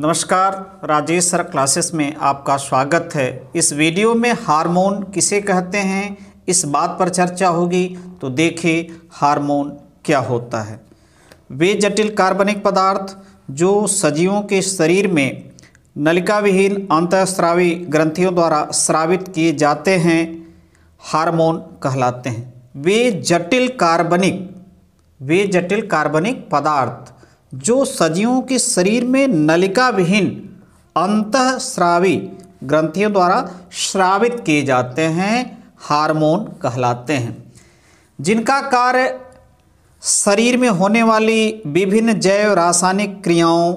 नमस्कार Rajesh sir classes में आपका स्वागत है इस वीडियो में हार्मोन किसे कहते हैं इस बात पर चर्चा होगी तो देखिए हार्मोन क्या होता है वे जटिल कार्बनिक पदार्थ जो सजीवों के शरीर में नलिका विहीन अंतःस्रावी ग्रंथियों द्वारा स्रावित किए जाते हैं हार्मोन कहलाते हैं वे जटिल कार्बनिक वे जटिल कार्बनिक पदार्थ जो सजीवों के शरीर में नलिका विहीन श्रावी ग्रंथियों द्वारा श्रावित किए जाते हैं हार्मोन कहलाते हैं जिनका कार्य शरीर में होने वाली विभिन्न जैव रासायनिक क्रियाओं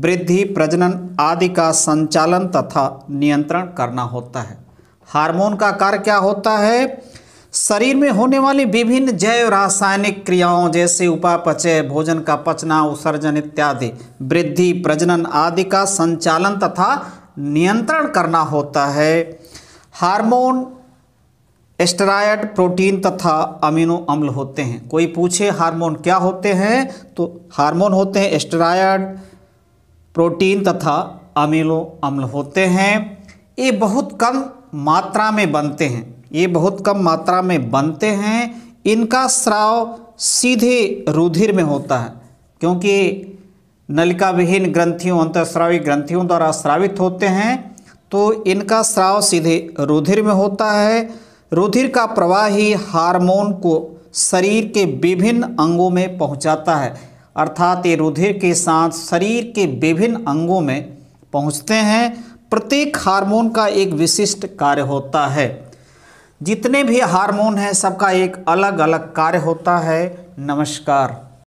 वृद्धि प्रजनन आदि का संचालन तथा नियंत्रण करना होता है हार्मोन का कार्य क्या होता है शरीर में होने वाली विभिन्न जैव रासायनिक क्रियाओं जैसे उपापचय भोजन का पचना उत्सर्जन इत्यादि वृद्धि प्रजनन आदि का संचालन तथा नियंत्रण करना होता है हार्मोन एस्टरायड प्रोटीन तथा अमीनो अम्ल होते हैं कोई पूछे हार्मोन क्या होते हैं तो हार्मोन होते हैं एस्टरायड प्रोटीन तथा अमीनो अम्ल होते हैं ये बहुत कम मात्रा में बनते हैं ये बहुत कम मात्रा में बनते हैं इनका स्राव सीधे रुधिर में होता है क्योंकि नलिका विहीन ग्रंथियों अंतःस्रावी ग्रंथियों द्वारा स्रावित होते हैं तो इनका स्राव सीधे रुधिर में होता है रुधिर का प्रवाह ही हार्मोन को शरीर के विभिन्न अंगों में पहुंचाता है अर्थात ये रुधिर के साथ शरीर के विभिन्न अंगों में पहुंचते हैं प्रत्येक हार्मोन का एक विशिष्ट कार्य होता है जितने भी हार्मोन हैं सबका एक अलग अलग कार्य होता है नमस्कार